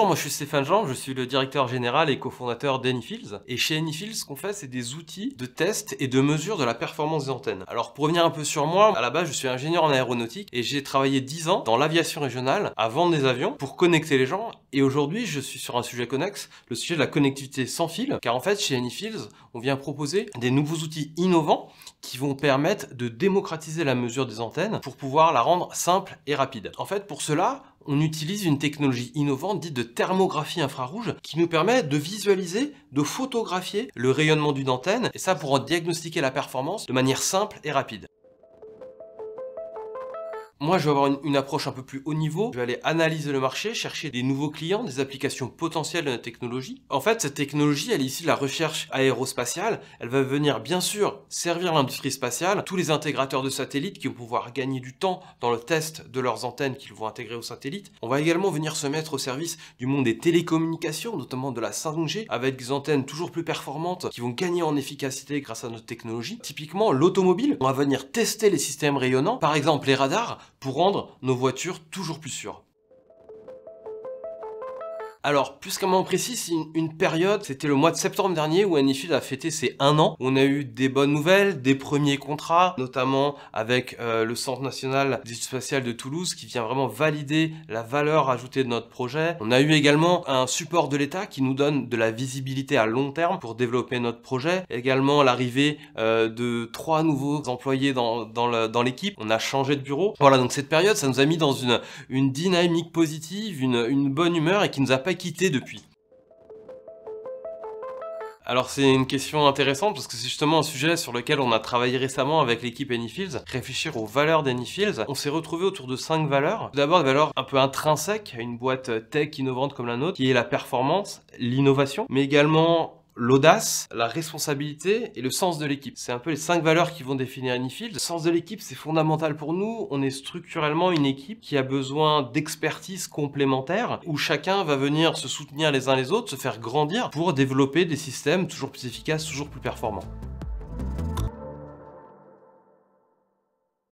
Bonjour, moi je suis Stéphane Jean, je suis le directeur général et cofondateur d'Anyfields. Et chez Anyfields, ce qu'on fait, c'est des outils de test et de mesure de la performance des antennes. Alors pour revenir un peu sur moi, à la base je suis ingénieur en aéronautique et j'ai travaillé 10 ans dans l'aviation régionale à vendre des avions pour connecter les gens. Et aujourd'hui, je suis sur un sujet connexe, le sujet de la connectivité sans fil, car en fait chez Anyfields, on vient proposer des nouveaux outils innovants qui vont permettre de démocratiser la mesure des antennes pour pouvoir la rendre simple et rapide. En fait, pour cela, on utilise une technologie innovante dite de thermographie infrarouge qui nous permet de visualiser, de photographier le rayonnement d'une antenne, et ça pour en diagnostiquer la performance de manière simple et rapide. Moi, je vais avoir une, approche un peu plus haut niveau. Je vais aller analyser le marché, chercher des nouveaux clients, des applications potentielles de notre technologie. En fait, cette technologie, elle est ici la recherche aérospatiale. Elle va venir, bien sûr, servir l'industrie spatiale, tous les intégrateurs de satellites qui vont pouvoir gagner du temps dans le test de leurs antennes qu'ils vont intégrer aux satellites. On va également venir se mettre au service du monde des télécommunications, notamment de la 5G, avec des antennes toujours plus performantes qui vont gagner en efficacité grâce à notre technologie. Typiquement, l'automobile, on va venir tester les systèmes rayonnants, par exemple les radars, pour rendre nos voitures toujours plus sûres. Alors, plus qu'un moment précis, une, période, c'était le mois de septembre dernier où Anifield a fêté ses un an. On a eu des bonnes nouvelles, des premiers contrats, notamment avec euh, le Centre National d'Études Spatiales de Toulouse qui vient vraiment valider la valeur ajoutée de notre projet. On a eu également un support de l'État qui nous donne de la visibilité à long terme pour développer notre projet. Également l'arrivée euh, de trois nouveaux employés dans, dans l'équipe. On a changé de bureau. Voilà, donc cette période, ça nous a mis dans une, une dynamique positive, une, une bonne humeur et qui nous appelle quitté depuis. Alors c'est une question intéressante parce que c'est justement un sujet sur lequel on a travaillé récemment avec l'équipe Anyfields, réfléchir aux valeurs d'Anyfields. On s'est retrouvé autour de cinq valeurs. d'abord des valeurs un peu intrinsèques à une boîte tech innovante comme la nôtre, qui est la performance, l'innovation, mais également l'audace, la responsabilité et le sens de l'équipe. C'est un peu les cinq valeurs qui vont définir Anyfield. Le sens de l'équipe, c'est fondamental pour nous. On est structurellement une équipe qui a besoin d'expertise complémentaire où chacun va venir se soutenir les uns les autres, se faire grandir pour développer des systèmes toujours plus efficaces, toujours plus performants.